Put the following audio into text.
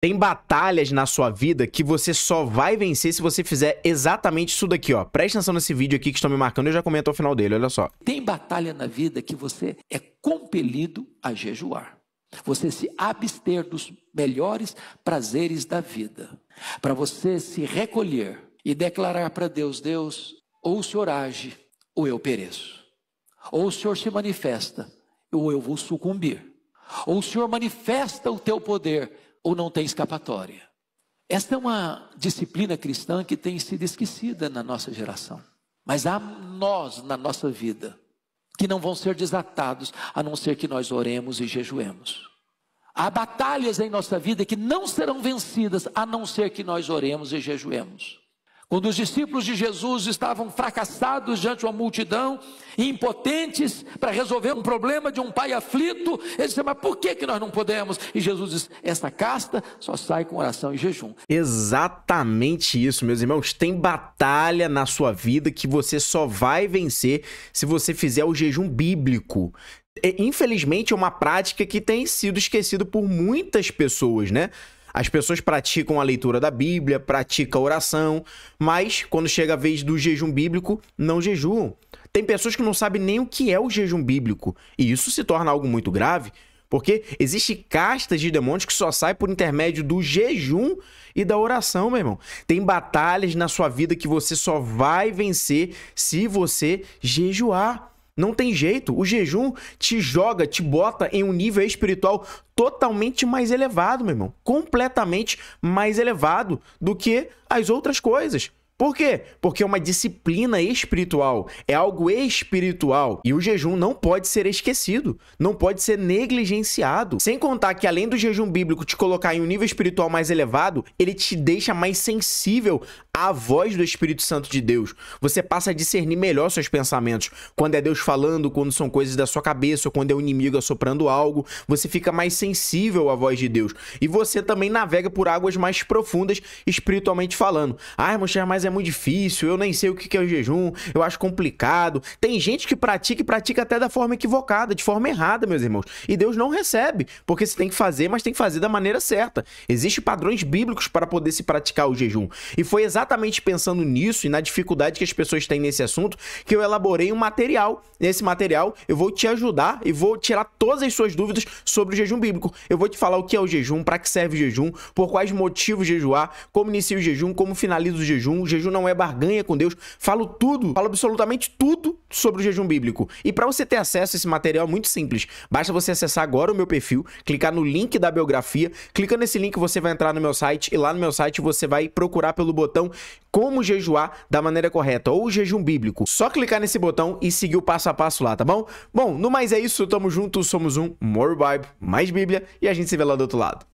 Tem batalhas na sua vida que você só vai vencer se você fizer exatamente isso daqui, ó. Presta atenção nesse vídeo aqui que estão me marcando e eu já comento ao final dele, olha só. Tem batalha na vida que você é compelido a jejuar. Você se abster dos melhores prazeres da vida. Para você se recolher e declarar para Deus, Deus, ou o Senhor age, ou eu pereço. Ou o Senhor se manifesta, ou eu vou sucumbir. Ou o Senhor manifesta o teu poder, ou não tem escapatória. Esta é uma disciplina cristã que tem sido esquecida na nossa geração. Mas há nós na nossa vida que não vão ser desatados a não ser que nós oremos e jejuemos. Há batalhas em nossa vida que não serão vencidas a não ser que nós oremos e jejuemos. Quando os discípulos de Jesus estavam fracassados diante de uma multidão, impotentes para resolver um problema de um pai aflito, eles disseram, mas por que, que nós não podemos? E Jesus diz, essa casta só sai com oração e jejum. Exatamente isso, meus irmãos. Tem batalha na sua vida que você só vai vencer se você fizer o jejum bíblico é, infelizmente é uma prática que tem sido esquecida por muitas pessoas, né? As pessoas praticam a leitura da Bíblia, praticam a oração, mas quando chega a vez do jejum bíblico, não jejuam. Tem pessoas que não sabem nem o que é o jejum bíblico, e isso se torna algo muito grave, porque existe castas de demônios que só saem por intermédio do jejum e da oração, meu irmão. Tem batalhas na sua vida que você só vai vencer se você jejuar. Não tem jeito. O jejum te joga, te bota em um nível espiritual totalmente mais elevado, meu irmão. Completamente mais elevado do que as outras coisas. Por quê? Porque é uma disciplina espiritual, é algo espiritual e o jejum não pode ser esquecido, não pode ser negligenciado. Sem contar que além do jejum bíblico te colocar em um nível espiritual mais elevado, ele te deixa mais sensível à voz do Espírito Santo de Deus. Você passa a discernir melhor seus pensamentos, quando é Deus falando, quando são coisas da sua cabeça, ou quando é o inimigo assoprando algo, você fica mais sensível à voz de Deus. E você também navega por águas mais profundas espiritualmente falando. Ah, irmão, mas é é muito difícil, eu nem sei o que é o jejum, eu acho complicado. Tem gente que pratica e pratica até da forma equivocada, de forma errada, meus irmãos. E Deus não recebe, porque você tem que fazer, mas tem que fazer da maneira certa. Existem padrões bíblicos para poder se praticar o jejum. E foi exatamente pensando nisso e na dificuldade que as pessoas têm nesse assunto que eu elaborei um material. Nesse material, eu vou te ajudar e vou tirar todas as suas dúvidas sobre o jejum bíblico. Eu vou te falar o que é o jejum, para que serve o jejum, por quais motivos jejuar, como inicia o jejum, como finaliza o jejum, o jejum jejum não é barganha com Deus. Falo tudo, falo absolutamente tudo sobre o jejum bíblico. E para você ter acesso a esse material é muito simples. Basta você acessar agora o meu perfil, clicar no link da biografia. Clicando nesse link, você vai entrar no meu site e lá no meu site você vai procurar pelo botão como jejuar da maneira correta ou jejum bíblico. Só clicar nesse botão e seguir o passo a passo lá, tá bom? Bom, no mais é isso, tamo junto, somos um More Bible, mais Bíblia e a gente se vê lá do outro lado.